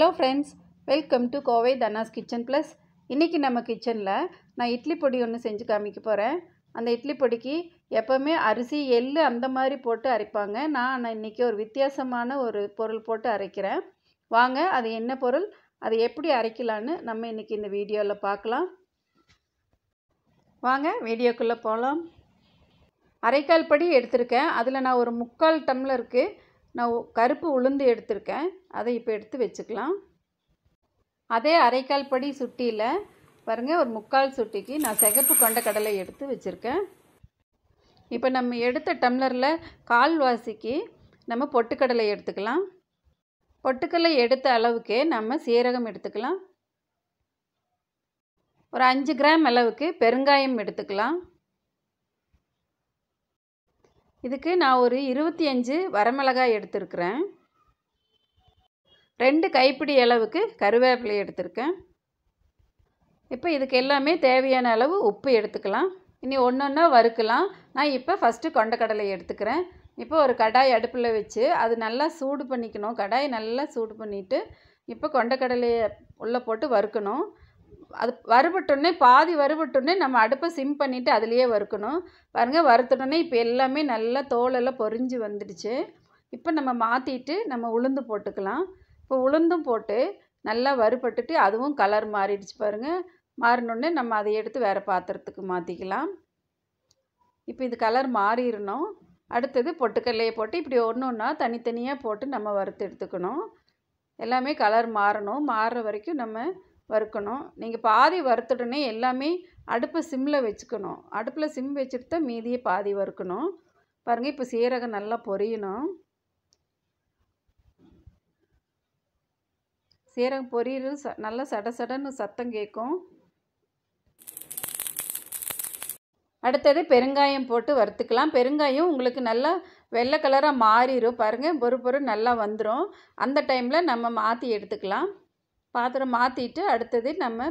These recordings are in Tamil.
hello friends welcome to Kovai தனாஸ் கிச்சன் ப்ளஸ் இன்றைக்கி நம்ம கிச்சனில் நான் இட்லி பொடி ஒன்று செஞ்சு காமிக்க போகிறேன் அந்த இட்லி பொடிக்கு எப்போவுமே அரிசி எள் அந்த மாதிரி போட்டு அரைப்பாங்க நான் ஆனால் இன்றைக்கி ஒரு வித்தியாசமான ஒரு பொருள் போட்டு அரைக்கிறேன் வாங்க அது என்ன பொருள் அதை எப்படி அரைக்கலான்னு நம்ம இன்றைக்கி இந்த வீடியோவில் பார்க்கலாம் வாங்க வீடியோக்குள்ளே போகலாம் அரைக்கால் படி எடுத்திருக்கேன் அதில் நான் ஒரு முக்கால் டம்ளருக்கு நான் கருப்பு உளுந்து எடுத்திருக்கேன் அதை இப்போ எடுத்து வச்சுக்கலாம் அதே அரைக்கால் படி சுட்டியில் பாருங்கள் ஒரு முக்கால் சுட்டிக்கு நான் சிகப்பு கொண்ட கடலை எடுத்து வச்சுருக்கேன் இப்போ நம்ம எடுத்த டம்ளரில் கால்வாசிக்கு நம்ம பொட்டுக்கடலை எடுத்துக்கலாம் பொட்டுக்கடலை எடுத்த அளவுக்கே நம்ம சீரகம் எடுத்துக்கலாம் ஒரு அஞ்சு கிராம் அளவுக்கு பெருங்காயம் எடுத்துக்கலாம் இதுக்கு நான் ஒரு இருபத்தி அஞ்சு வரமிளகாய் எடுத்திருக்கிறேன் ரெண்டு கைப்பிடி அளவுக்கு கருவேப்பிலை எடுத்திருக்கேன் இப்போ இதுக்கு எல்லாமே தேவையான அளவு உப்பு எடுத்துக்கலாம் இனி ஒன்று ஒன்றா வறுக்கலாம் நான் இப்போ ஃபஸ்ட்டு கொண்டக்கடலை எடுத்துக்கிறேன் இப்போ ஒரு கடாய் அடுப்பில் வச்சு அது நல்லா சூடு பண்ணிக்கணும் கடாய் நல்லா சூடு பண்ணிவிட்டு இப்போ கொண்டக்கடலையை உள்ளே போட்டு வறுக்கணும் அது வறுபட்டோடனே பாதி வறுபட்டோடனே நம்ம அடுப்பை சிம் பண்ணிவிட்டு அதுலேயே வறுக்கணும் பாருங்கள் வறுத்துடனே இப்போ எல்லாமே நல்லா தோலெல்லாம் பொறிஞ்சு வந்துடுச்சு இப்போ நம்ம மாற்றிட்டு நம்ம உளுந்து போட்டுக்கலாம் இப்போ உளுந்தும் போட்டு நல்லா வறுபட்டுட்டு அதுவும் கலர் மாறிடுச்சு பாருங்கள் மாறினோடனே நம்ம அதை எடுத்து வேறு பாத்திரத்துக்கு மாற்றிக்கலாம் இப்போ இது கலர் மாறிடணும் அடுத்தது பொட்டுக்கல்லையை போட்டு இப்படி ஒன்று ஒன்றா தனித்தனியாக போட்டு நம்ம வறுத்து எடுத்துக்கணும் எல்லாமே கலர் மாறணும் மாறுற வரைக்கும் நம்ம வறுக்கணும் நீங்கள் பாதி வறுத்துடனே எல்லாமே அடுப்பை சிம்மில் வச்சுக்கணும் அடுப்பில் சிம் வச்சுட்டு தான் மீதியை பாதி வறுக்கணும் பாருங்கள் இப்போ சீரகம் நல்லா பொரியணும் சீரகம் பொரியறது ச நல்லா சட சடன்னு சத்தம் கேட்கும் அடுத்தது பெருங்காயம் போட்டு வறுத்துக்கலாம் பெருங்காயம் உங்களுக்கு நல்லா வெள்ளை கலராக மாறிடும் பாருங்கள் பொறு பொறு நல்லா வந்துடும் அந்த டைமில் நம்ம மாற்றி எடுத்துக்கலாம் பாத்திரம் மாற்றிட்டு அடுத்தது நம்ம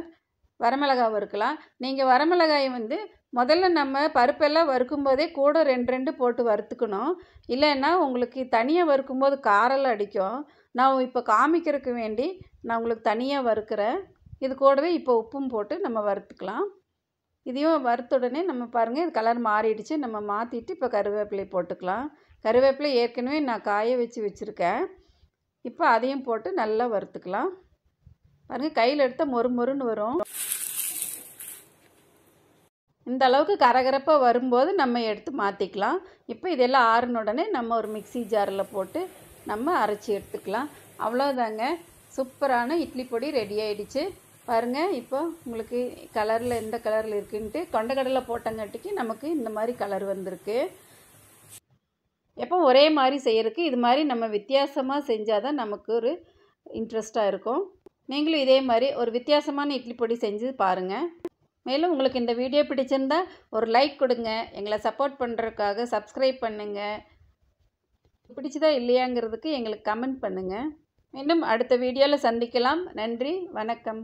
வரமிளகாய் வறுக்கலாம் நீங்கள் வரமிளகாய் வந்து முதல்ல நம்ம பருப்பெல்லாம் வறுக்கும் போதே கூட ரெண்டு ரெண்டு போட்டு வறுத்துக்கணும் இல்லைன்னா உங்களுக்கு தனியாக வறுக்கும்போது காரெல்லாம் அடிக்கும் நான் இப்போ காமிக்கிறதுக்கு வேண்டி நான் உங்களுக்கு தனியாக வறுக்கிறேன் இது கூடவே இப்போ உப்பும் போட்டு நம்ம வறுத்துக்கலாம் இதையும் வறுத்த உடனே நம்ம பாருங்கள் இது கலர் மாறிடுச்சு நம்ம மாற்றிட்டு இப்போ கருவேப்பிலை போட்டுக்கலாம் கருவேப்பிலை ஏற்கனவே நான் காய வச்சு வச்சுருக்கேன் இப்போ அதையும் போட்டு நல்லா வறுத்துக்கலாம் பாருங்கள் கையில் எடுத்தால் மொறு மொறுன்னு வரும் இந்த அளவுக்கு கரகரப்பாக வரும்போது நம்ம எடுத்து மாற்றிக்கலாம் இப்போ இதெல்லாம் ஆறுன உடனே நம்ம ஒரு மிக்சி ஜாரில் போட்டு நம்ம அரைச்சி எடுத்துக்கலாம் அவ்வளோதாங்க சூப்பரான இட்லி பொடி ரெடி ஆகிடுச்சு பாருங்கள் இப்போ உங்களுக்கு கலரில் எந்த கலரில் இருக்குன்ட்டு கொண்டக்கடலை போட்டங்காட்டிக்கு நமக்கு இந்த மாதிரி கலர் வந்திருக்கு எப்போ ஒரே மாதிரி செய்கிறதுக்கு இது மாதிரி நம்ம வித்தியாசமாக செஞ்சால் தான் நமக்கு ஒரு இன்ட்ரெஸ்ட்டாக இருக்கும் நீங்களும் இதே மாதிரி ஒரு வித்தியாசமான இட்லி பொடி செஞ்சு பாருங்கள் மேலும் உங்களுக்கு இந்த வீடியோ பிடிச்சிருந்தா ஒரு லைக் கொடுங்க எங்களை சப்போர்ட் பண்ணுறதுக்காக சப்ஸ்கிரைப் பண்ணுங்கள் பிடிச்சதா இல்லையாங்கிறதுக்கு எங்களுக்கு கமெண்ட் பண்ணுங்கள் மீண்டும் அடுத்த வீடியோவில் சந்திக்கலாம் நன்றி வணக்கம்